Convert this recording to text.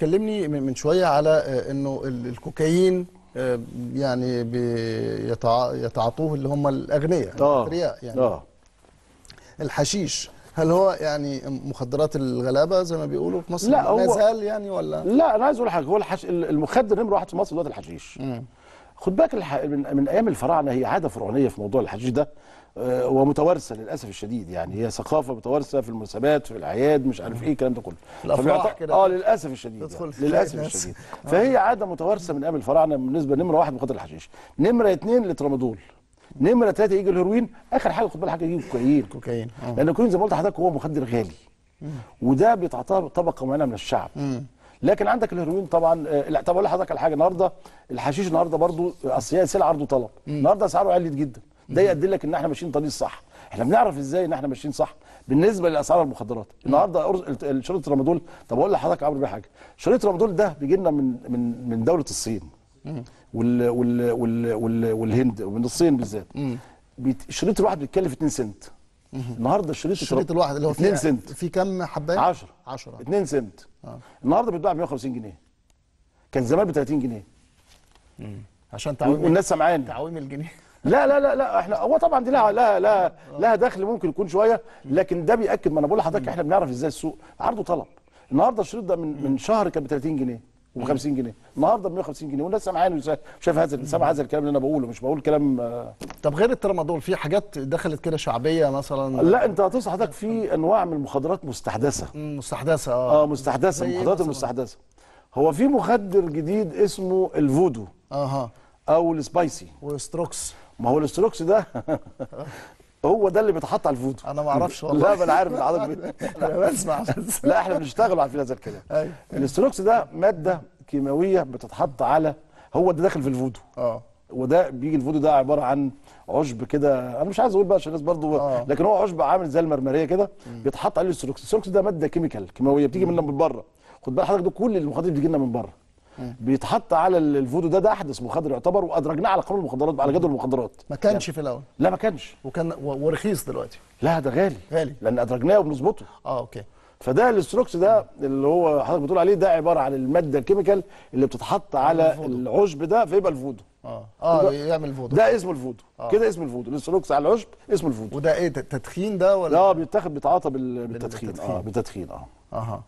كلمني من شويه على آه، انه الكوكايين آه، يعني يتعاطوه اللي هم الاغنياء آه، الاثرياء يعني آه. الحشيش هل هو يعني مخدرات الغلابه زي ما بيقولوا في مصر لا ما زال يعني ولا لا انا عايز اقول حاجه هو المخدر نمره واحد في مصر دلوقتي الحشيش مم. خد بالك من, من ايام الفراعنه هي عاده فرعونيه في موضوع الحشيش ده آه، ومتوارثه للاسف الشديد يعني هي ثقافه متوارثه في المناسبات في الاعياد مش عارف ايه الكلام ده كله الافراح كده اه للاسف الشديد يعني. للاسف الشديد آه. فهي عاده متوارثه من ايام الفراعنه بالنسبه نمره واحد مخدر الحشيش نمره اثنين الترامادول نمره ثلاثه يجي الهيروين اخر حاجه خد بالك حاجه يجي الكوكايين كوكايين آه. لان الكوكايين زي ما قلت لحضرتك هو مخدر غالي وده بيتعطى طبقه معينه من الشعب لكن عندك الهيروين طبعا آه، طب اقول لحضرتك على حاجه النهارده الحشيش النهارده برضه آه، اصل هي سلعه عرض وطلب النهارده اسعاره عاليه جدا ده يدل لك ان احنا ماشيين طريق صح احنا بنعرف ازاي ان احنا ماشيين صح بالنسبه لاسعار المخدرات النهارده شريط رمضان طب اقول لحضرتك عمرو بيه حاجه شريط رمضان ده بيجي لنا من من من دوله الصين وال وال وال وال والهند ومن الصين بالذات الشريط الواحد بيتكلف 2 سنت النهارده الشريط الشريط الواحد اللي هو 2 سنت في كام حبايه 10 10 2 سنت النهارده بتباع ب 150 جنيه كان زمان ب 30 جنيه مم. عشان تعويم والناس سامعاني تعويم الجنيه لا لا لا لا احنا هو طبعا دي لها لها لها آه. دخل ممكن يكون شويه لكن ده بياكد ما انا بقول لحضرتك احنا بنعرف ازاي السوق عرض وطلب النهارده الشريط ده من من شهر كان ب 30 جنيه وب50 جنيه النهارده ب 150 جنيه والناس سامعاني شايف هذا سامع هذا الكلام اللي انا بقوله مش بقول كلام آه. طب غير الترامادول في حاجات دخلت كده شعبيه مثلا لا انت هتصحى حضرتك في انواع من المخدرات مستحدثه مستحدثه اه اه مستحدثه إيه المخدرات المستحدثه هو في مخدر جديد اسمه الفودو اها او السبايسي والستروكس ما هو الاستروكس ده هو ده اللي بيتحط على الفودو انا ما اعرفش والله لا انا عارف العدد انا بسمع لا احنا بنشتغل على هذا أيوه. الكلام الاستروكس ده ماده كيماويه بتتحط على هو ده داخل في الفودو اه وده بيجي الفودو ده عباره عن عشب كده انا مش عايز اقول بقى عشان الناس برضه آه. لكن هو عشب عامل زي المرمريه كده بيتحط عليه الاستروكس الاستروكس ده ماده كيميكال كيماويه بتيجي من بره خد بال حضرتك ده كل المخاطر بتيجي لنا من بره بيتحط على الفودو ده ده احدث مخدر يعتبر وادرجناه على قانون المخدرات على جدول المخدرات ما كانش يعني في الاول لا ما كانش وكان ورخيص دلوقتي لا ده غالي غالي لان ادرجناه وبنظبطه اه اوكي فده الاستروكس ده اللي هو حضرتك بتقول عليه ده عباره عن الماده الكيميكال اللي بتتحط على العشب ده فيبقى الفودو اه اه يعمل فودو ده اسمه الفودو آه. كده اسمه الفودو الاستروكس على العشب اسمه الفودو وده ايه تدخين ده ولا لا بيتاخد بيتعاطى بالتدخين, بالتدخين. اه بالتدخين اه اها